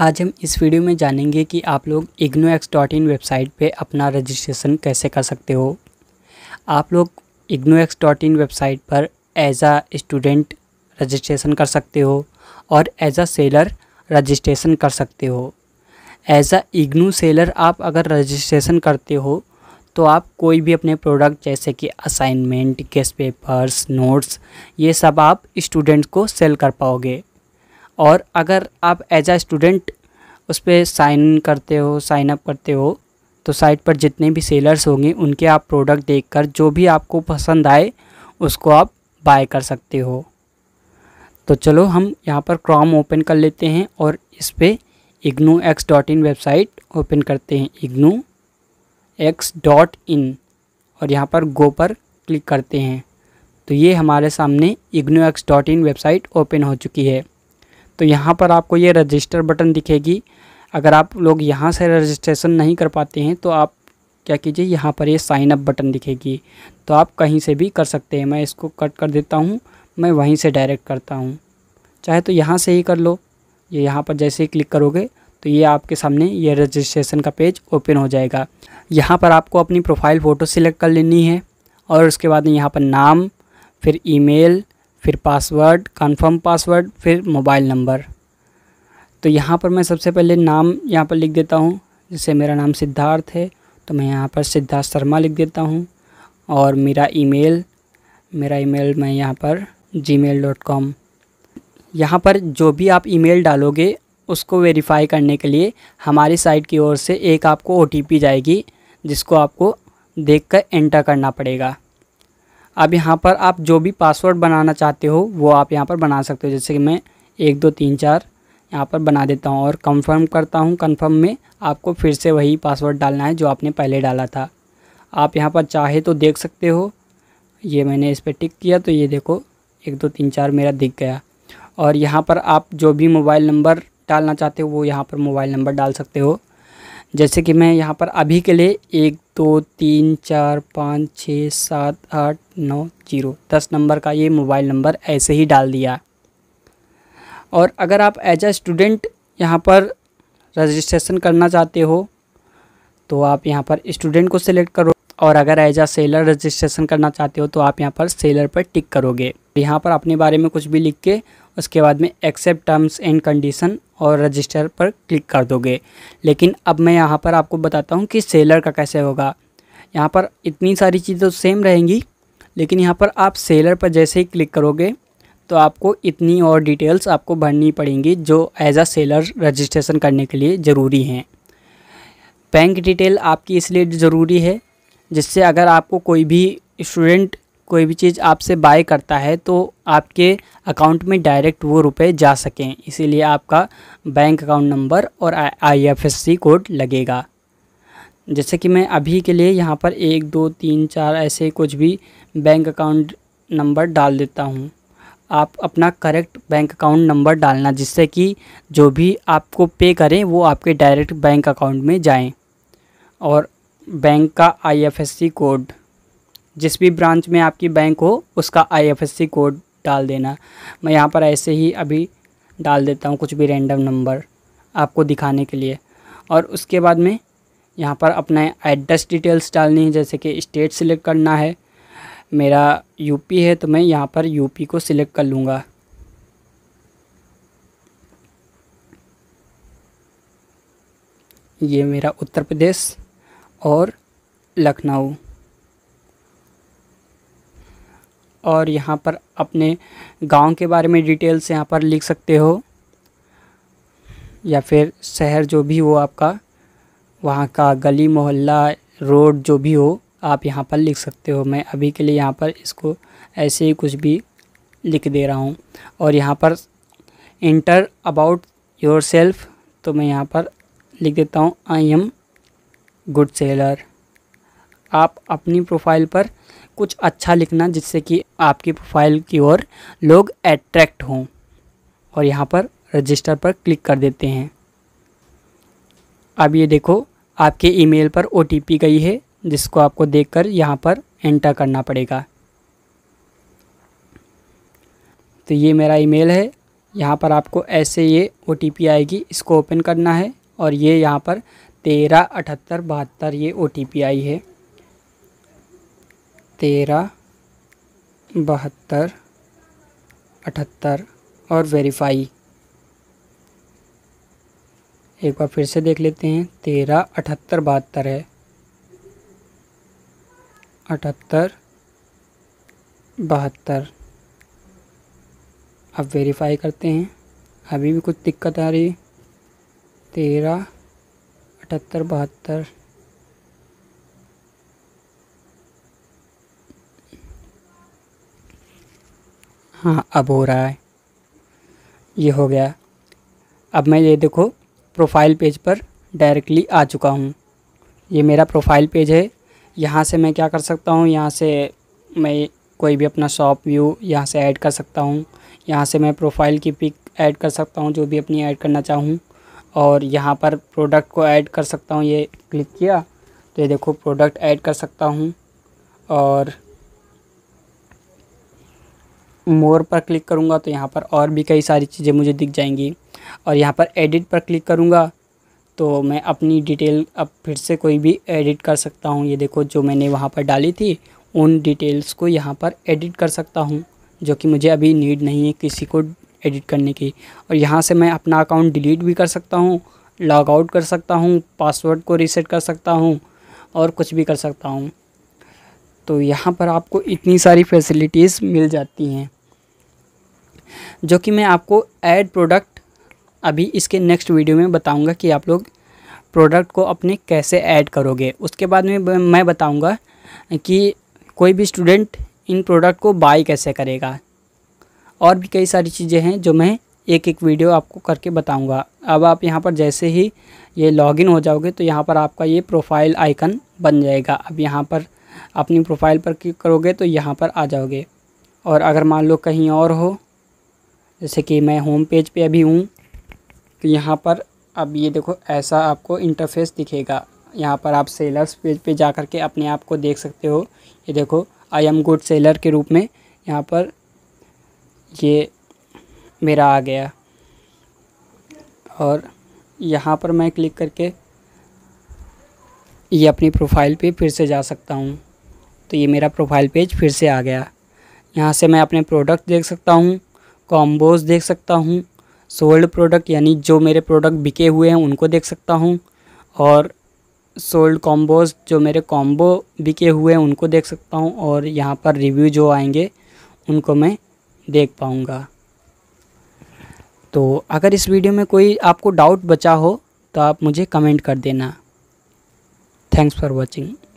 आज हम इस वीडियो में जानेंगे कि आप लोग IGNOU x dot in website पर अपना रजिस्ट्रेशन कैसे कर सकते हो आप लोग IGNOU x dot in website पर एज आ स्टूडेंट रजिस्ट्रेशन कर सकते हो और एज आ सेलर रजिस्ट्रेशन कर सकते हो एज आ इग्नो सेलर आप अगर रजिस्ट्रेशन करते हो तो आप कोई भी अपने प्रोडक्ट जैसे कि असाइनमेंट गेस्ट पेपर्स नोट्स ये सब आप स्टूडेंट्स को सेल कर पाओगे और अगर आप एज आ स्टूडेंट उस पर साइन करते हो साइन अप करते हो तो साइट पर जितने भी सेलर्स होंगे उनके आप प्रोडक्ट देखकर जो भी आपको पसंद आए उसको आप बाय कर सकते हो तो चलो हम यहाँ पर क्रॉम ओपन कर लेते हैं और इस पर IGNOU x dot in website open करते हैं इग्नू एक्स डॉट इन और यहाँ पर गो पर क्लिक करते हैं तो ये हमारे सामने IGNOU x dot in website open हो चुकी है तो यहाँ पर आपको ये रजिस्टर बटन दिखेगी अगर आप लोग यहाँ से रजिस्ट्रेशन नहीं कर पाते हैं तो आप क्या कीजिए यहाँ पर ये साइन अप बटन दिखेगी तो आप कहीं से भी कर सकते हैं मैं इसको कट कर देता हूँ मैं वहीं से डायरेक्ट करता हूँ चाहे तो यहाँ से ही कर लो ये यहाँ पर जैसे ही क्लिक करोगे तो ये आपके सामने ये रजिस्ट्रेशन का पेज ओपन हो जाएगा यहाँ पर आपको अपनी प्रोफाइल फ़ोटो सिलेक्ट कर लेनी है और उसके बाद यहाँ पर नाम फिर ईमेल फिर पासवर्ड कंफर्म पासवर्ड फिर मोबाइल नंबर तो यहाँ पर मैं सबसे पहले नाम यहाँ पर लिख देता हूँ जैसे मेरा नाम सिद्धार्थ है तो मैं यहाँ पर सिद्धार्थ शर्मा लिख देता हूँ और मेरा ईमेल मेरा ईमेल मैं यहाँ पर जी मेल डॉट कॉम यहाँ पर जो भी आप ईमेल डालोगे उसको वेरीफाई करने के लिए हमारी साइट की ओर से एक आपको ओ जाएगी जिसको आपको देख कर एंटर करना पड़ेगा अब यहाँ पर आप जो भी पासवर्ड बनाना चाहते हो वो आप यहाँ पर बना सकते हो जैसे कि मैं एक दो तीन चार यहाँ पर बना देता हूँ और कंफर्म करता हूँ कंफर्म में आपको फिर से वही पासवर्ड डालना है जो आपने पहले डाला था आप यहाँ पर चाहे तो देख सकते हो ये मैंने इस पर टिक किया तो ये देखो एक दो तीन चार मेरा दिख गया और यहाँ पर आप जो भी मोबाइल नंबर डालना चाहते हो वो यहाँ पर मोबाइल नंबर डाल सकते हो जैसे कि मैं यहाँ पर अभी के लिए एक दो तीन चार पाँच छः सात आठ नौ जीरो दस नंबर का ये मोबाइल नंबर ऐसे ही डाल दिया और अगर आप एज अ स्टूडेंट यहाँ पर रजिस्ट्रेशन करना चाहते हो तो आप यहाँ पर स्टूडेंट को सिलेक्ट करो और अगर एज आ सेलर रजिस्ट्रेशन करना चाहते हो तो आप यहाँ पर सेलर पर टिक करोगे यहाँ पर अपने बारे में कुछ भी लिख के उसके बाद में एक्सेप्ट टर्म्स एंड कंडीशन और रजिस्टर पर क्लिक कर दोगे लेकिन अब मैं यहाँ पर आपको बताता हूँ कि सेलर का कैसे होगा यहाँ पर इतनी सारी चीज़ें तो सेम रहेंगी लेकिन यहाँ पर आप सेलर पर जैसे ही क्लिक करोगे तो आपको इतनी और डिटेल्स आपको भरनी पड़ेंगी जो एज आ सेलर रजिस्ट्रेशन करने के लिए ज़रूरी हैं बैंक डिटेल आपकी इसलिए ज़रूरी है जिससे अगर आपको कोई भी स्टूडेंट कोई भी चीज़ आपसे बाय करता है तो आपके अकाउंट में डायरेक्ट वो रुपए जा सकें इसीलिए आपका बैंक अकाउंट नंबर और आईएफएससी कोड लगेगा जैसे कि मैं अभी के लिए यहाँ पर एक दो तीन चार ऐसे कुछ भी बैंक अकाउंट नंबर डाल देता हूँ आप अपना करेक्ट बैंक अकाउंट नंबर डालना जिससे कि जो भी आपको पे करें वो आपके डायरेक्ट बैंक अकाउंट में जाएँ और बैंक का आई कोड जिस भी ब्रांच में आपकी बैंक हो उसका आईएफएससी कोड डाल देना मैं यहाँ पर ऐसे ही अभी डाल देता हूँ कुछ भी रैंडम नंबर आपको दिखाने के लिए और उसके बाद में यहाँ पर अपना एड्रेस डिटेल्स डालनी है जैसे कि स्टेट सिलेक्ट करना है मेरा यूपी है तो मैं यहाँ पर यूपी को सिलेक्ट कर लूँगा ये मेरा उत्तर प्रदेश और लखनऊ और यहाँ पर अपने गांव के बारे में डिटेल्स यहाँ पर लिख सकते हो या फिर शहर जो भी हो आपका वहाँ का गली मोहल्ला रोड जो भी हो आप यहाँ पर लिख सकते हो मैं अभी के लिए यहाँ पर इसको ऐसे ही कुछ भी लिख दे रहा हूँ और यहाँ पर इंटर अबाउट योर सेल्फ तो मैं यहाँ पर लिख देता हूँ आई एम गुड सेलर आप अपनी प्रोफाइल पर कुछ अच्छा लिखना जिससे कि आपकी प्रोफाइल की ओर लोग अट्रैक्ट हों और यहाँ पर रजिस्टर पर क्लिक कर देते हैं अब ये देखो आपके ईमेल पर ओ गई है जिसको आपको देखकर यहाँ पर एंटर करना पड़ेगा तो ये मेरा ईमेल है यहाँ पर आपको ऐसे ये ओ आएगी इसको ओपन करना है और ये यहाँ पर तेरह अठहत्तर बहत्तर ये ओ आई है तेरह बहत्तर अठहत्तर और वेरीफाई एक बार फिर से देख लेते हैं तेरह अठहत्तर बहत्तर है अठहत्तर बहत्तर अब वेरीफाई करते हैं अभी भी कुछ दिक्कत आ रही है तेरह अठहत्तर बहत्तर हाँ अब हो रहा है ये हो गया अब मैं ये देखो प्रोफाइल पेज पर डायरेक्टली आ चुका हूँ ये मेरा प्रोफाइल पेज है यहाँ से मैं क्या कर सकता हूँ यहाँ से मैं कोई भी अपना शॉप व्यू यहाँ से ऐड कर सकता हूँ यहाँ से मैं प्रोफाइल की पिक ऐड कर सकता हूँ जो भी अपनी ऐड करना चाहूँ और यहाँ पर प्रोडक्ट को ऐड कर सकता हूँ ये क्लिक किया तो ये देखो प्रोडक्ट ऐड कर सकता हूँ और मोर पर क्लिक करूँगा तो यहाँ पर और भी कई सारी चीज़ें मुझे दिख जाएंगी और यहाँ पर एडिट पर क्लिक करूँगा तो मैं अपनी डिटेल अब फिर से कोई भी एडिट कर सकता हूँ ये देखो जो मैंने वहाँ पर डाली थी उन डिटेल्स को यहाँ पर एडिट कर सकता हूँ जो कि मुझे अभी नीड नहीं है किसी को एडिट करने की और यहाँ से मैं अपना अकाउंट डिलीट भी कर सकता हूँ लॉग आउट कर सकता हूँ पासवर्ड को रीसेट कर सकता हूँ और कुछ भी कर सकता हूँ तो यहाँ पर आपको इतनी सारी फैसिलिटीज़ मिल जाती हैं जो कि मैं आपको ऐड प्रोडक्ट अभी इसके नेक्स्ट वीडियो में बताऊंगा कि आप लोग प्रोडक्ट को अपने कैसे ऐड करोगे उसके बाद में मैं बताऊंगा कि कोई भी स्टूडेंट इन प्रोडक्ट को बाय कैसे करेगा और भी कई सारी चीज़ें हैं जो मैं एक एक वीडियो आपको करके बताऊंगा अब आप यहाँ पर जैसे ही ये लॉगिन हो जाओगे तो यहाँ पर आपका ये प्रोफाइल आइकन बन जाएगा अब यहाँ पर अपनी प्रोफाइल पर क्लिक करोगे तो यहाँ पर आ जाओगे और अगर मान लो कहीं और हो जैसे कि मैं होम पेज पे अभी हूँ तो यहाँ पर अब ये देखो ऐसा आपको इंटरफेस दिखेगा यहाँ पर आप सेलर्स पेज पे जा कर के अपने आप को देख सकते हो ये देखो आई एम गुड सेलर के रूप में यहाँ पर ये मेरा आ गया और यहाँ पर मैं क्लिक करके ये अपनी प्रोफाइल पे फिर से जा सकता हूँ तो ये मेरा प्रोफाइल पेज फिर से आ गया यहाँ से मैं अपने प्रोडक्ट देख सकता हूँ कॉम्बोज देख सकता हूँ सोल्ड प्रोडक्ट यानी जो मेरे प्रोडक्ट बिके हुए हैं उनको देख सकता हूँ और सोल्ड कॉम्बोज जो मेरे कॉम्बो बिके हुए हैं उनको देख सकता हूँ और यहाँ पर रिव्यू जो आएंगे उनको मैं देख पाऊँगा तो अगर इस वीडियो में कोई आपको डाउट बचा हो तो आप मुझे कमेंट कर देना थैंक्स फॉर वॉचिंग